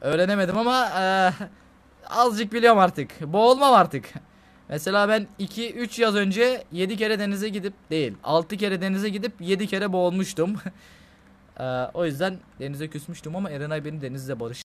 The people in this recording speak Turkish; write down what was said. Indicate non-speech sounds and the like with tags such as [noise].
Öğrenemedim ama e, azıcık biliyorum artık. Boğulmam artık. Mesela ben 2-3 yaz önce 7 kere denize gidip değil 6 kere denize gidip 7 kere boğulmuştum. [laughs] e, o yüzden denize küsmüştüm ama Erenay beni denizle barış